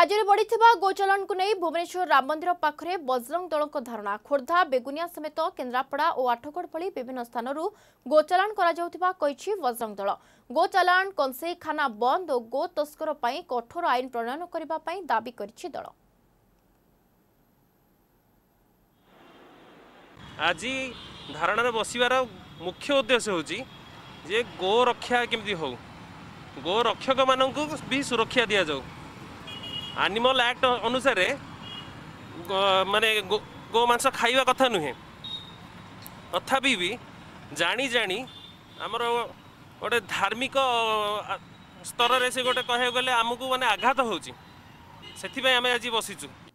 ରାଜ୍ୟରେ ବଢ଼ିଥିବା ଗୋଚାଳନକୁ ନେଇ ଭୁବନେଶ୍ୱର ରାମ ମନ୍ଦିର ପାଖରେ ବଜରଙ୍ଗ ଦଳଙ୍କ ଧାରଣା ଖୋର୍ଦ୍ଧା ବେଗୁନିଆ ସମେତ କେନ୍ଦ୍ରାପଡ଼ା ଓ ଆଠଗଡ଼ ଭଳି ବିଭିନ୍ନ ସ୍ଥାନରୁ ଗୋଚାଳନ କରାଯାଉଥିବା କହିଛି ବଜରଙ୍ଗ ଦଳ ଗୋଚାଳନ କଂସେଇଖାନା ବନ୍ଦ ଓ ଗୋ ତସ୍କର ପାଇଁ କଠୋର ଆଇନ ପ୍ରଣୟନ କରିବା ପାଇଁ ଦାବି କରିଛି ଦଳ ଆଜି ଧାରଣାରେ ବସିବାର ମୁଖ୍ୟ ଉଦ୍ଦେଶ୍ୟ ହେଉଛି ଯେ ଗୋ ରକ୍ଷା କେମିତି ହେଉ ଗୋ ରକ୍ଷକମାନଙ୍କୁ ବି ସୁରକ୍ଷା ଦିଆଯାଉ ଆନିମଲ୍ ଆକ୍ଟ ଅନୁସାରେ ମାନେ ଗୋ ମାଂସ ଖାଇବା କଥା ନୁହେଁ ତଥାପି ବି ଜାଣି ଜାଣି ଆମର ଗୋଟେ ଧାର୍ମିକ ସ୍ତରରେ ସେ ଗୋଟେ କହିବାକୁ ଗଲେ ଆମକୁ ମାନେ ଆଘାତ ହେଉଛି ସେଥିପାଇଁ ଆମେ ଆଜି ବସିଛୁ